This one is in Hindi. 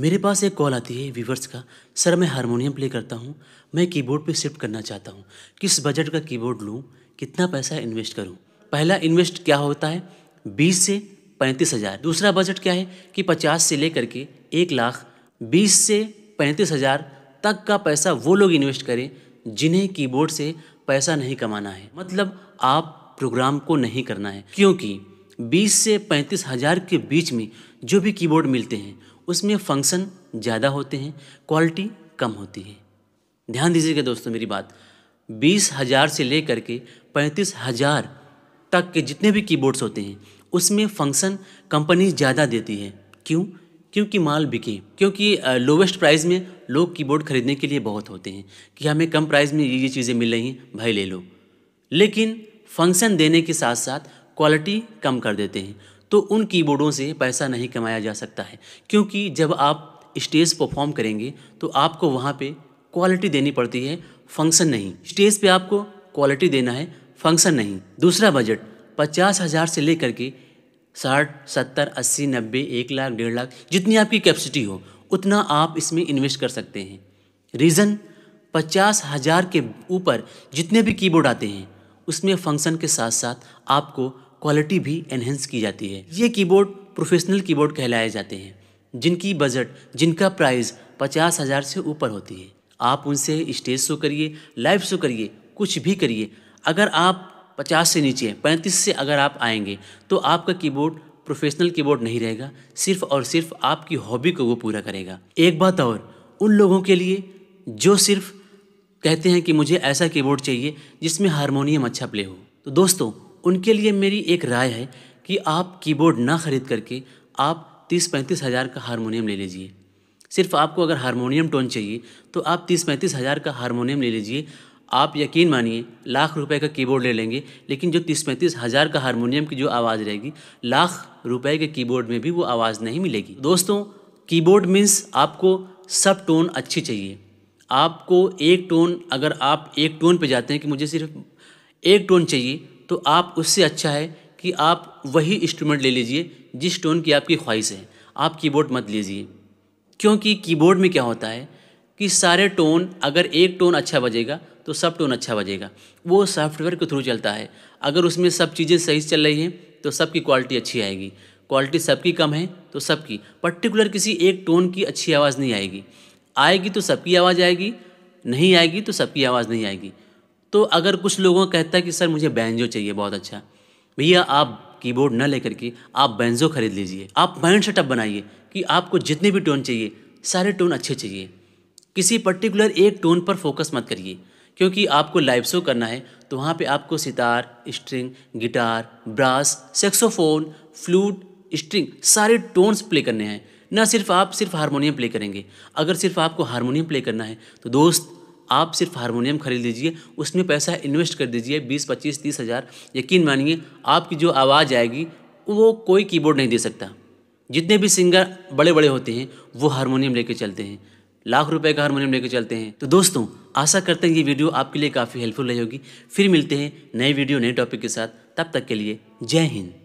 मेरे पास एक कॉल आती है वीवर्स का सर मैं हारमोनियम प्ले करता हूँ मैं कीबोर्ड पे शिफ्ट करना चाहता हूँ किस बजट का कीबोर्ड लूँ कितना पैसा इन्वेस्ट करूँ पहला इन्वेस्ट क्या होता है बीस से पैंतीस हज़ार दूसरा बजट क्या है कि पचास से लेकर के एक लाख बीस से पैंतीस हज़ार तक का पैसा वो लोग इन्वेस्ट करें जिन्हें कीबोर्ड से पैसा नहीं कमाना है मतलब आप प्रोग्राम को नहीं करना है क्योंकि बीस से पैंतीस हज़ार के बीच में जो भी कीबोर्ड मिलते हैं उसमें फंक्शन ज़्यादा होते हैं क्वालिटी कम होती है ध्यान दीजिएगा दोस्तों मेरी बात बीस हज़ार से ले करके पैंतीस हज़ार तक के जितने भी कीबोर्ड्स होते हैं उसमें फंक्शन कंपनी ज़्यादा देती है क्यों क्योंकि माल बिके क्योंकि लोवेस्ट प्राइस में लोग कीबोर्ड खरीदने के लिए बहुत होते हैं कि हमें कम प्राइस में ये ये चीज़ें मिल रही हैं भाई ले लो लेकिन फंक्शन देने के साथ साथ क्वालिटी कम कर देते हैं तो उन कीबोर्डों से पैसा नहीं कमाया जा सकता है क्योंकि जब आप स्टेज परफॉर्म करेंगे तो आपको वहाँ पे क्वालिटी देनी पड़ती है फंक्शन नहीं स्टेज पे आपको क्वालिटी देना है फंक्शन नहीं दूसरा बजट पचास हज़ार से लेकर के साठ सत्तर अस्सी नब्बे एक लाख डेढ़ लाख जितनी आपकी कैपेसिटी हो उतना आप इसमें इन्वेस्ट कर सकते हैं रीज़न पचास हज़ार के ऊपर जितने भी कीबोर्ड आते हैं उसमें फंक्शन के साथ साथ आपको क्वालिटी भी एनहेंस की जाती है ये कीबोर्ड प्रोफेशनल कीबोर्ड कहलाए जाते हैं जिनकी बजट जिनका प्राइस पचास हज़ार से ऊपर होती है आप उनसे स्टेज शो करिए लाइव शो करिए कुछ भी करिए अगर आप पचास से नीचे पैंतीस से अगर आप आएंगे तो आपका कीबोर्ड प्रोफेशनल कीबोर्ड नहीं रहेगा सिर्फ और सिर्फ आपकी हॉबी को वो पूरा करेगा एक बात और उन लोगों के लिए जो सिर्फ कहते हैं कि मुझे ऐसा कीबोर्ड चाहिए जिसमें हारमोनियम अच्छा प्ले हो तो दोस्तों उनके लिए मेरी एक राय है कि आप कीबोर्ड ना ख़रीद करके आप तीस पैंतीस हज़ार का हारमोनियम ले लीजिए सिर्फ आपको अगर हारमोनियम टोन चाहिए तो आप तीस पैंतीस हज़ार का हारमोनियम ले लीजिए आप यकीन मानिए लाख रुपए का कीबोर्ड ले लेंगे लेकिन जो तीस पैंतीस हज़ार का हारमोनियम की जो आवाज़ रहेगी लाख रुपए के कीबोर्ड में भी वो आवाज़ नहीं मिलेगी दोस्तों कीबोर्ड मीन्स आपको सब टोन अच्छी चाहिए आपको एक टोन अगर आप एक टोन पे जाते हैं कि मुझे सिर्फ एक टोन चाहिए तो आप उससे अच्छा है कि आप वही इंस्ट्रूमेंट ले लीजिए जिस टोन की आपकी ख्वाहिश है आप कीबोर्ड मत लीजिए क्योंकि कीबोर्ड में क्या होता है कि सारे टोन अगर एक टोन अच्छा बजेगा तो सब टोन अच्छा बजेगा वो सॉफ्टवेयर के थ्रू चलता है अगर उसमें सब चीज़ें सही चल रही हैं तो सबकी क्वालिटी अच्छी आएगी क्वालिटी सबकी कम है तो सबकी पर्टिकुलर किसी एक टोन की अच्छी आवाज़ नहीं आएगी आएगी तो सबकी आवाज़ आएगी नहीं आएगी तो सबकी आवाज़ नहीं आएगी तो अगर कुछ लोगों का कहता है कि सर मुझे बैंजो चाहिए बहुत अच्छा भैया आप कीबोर्ड ना लेकर के आप बैंजो खरीद लीजिए आप माइंड सेटअप बनाइए कि आपको जितने भी टोन चाहिए सारे टोन अच्छे चाहिए किसी पर्टिकुलर एक टोन पर फोकस मत करिए क्योंकि आपको लाइव शो करना है तो वहाँ पे आपको sitar string guitar brass saxophone flute string सारे टोन्स प्ले करने हैं ना सिर्फ आप सिर्फ हारमोनियम प्ले करेंगे अगर सिर्फ आपको हारमोनियम प्ले करना है तो दोस्त आप सिर्फ हारमोनियम खरीद लीजिए उसमें पैसा इन्वेस्ट कर दीजिए बीस पच्चीस तीस हज़ार यकीन मानिए आपकी जो आवाज़ आएगी वो कोई कीबोर्ड नहीं दे सकता जितने भी सिंगर बड़े बड़े होते हैं वो हारमोनियम लेके चलते हैं लाख रुपए का हारमोनियम लेके चलते हैं तो दोस्तों आशा करते हैं ये वीडियो आपके लिए काफ़ी हेल्पफुल रही होगी फिर मिलते हैं नए वीडियो नए टॉपिक के साथ तब तक के लिए जय हिंद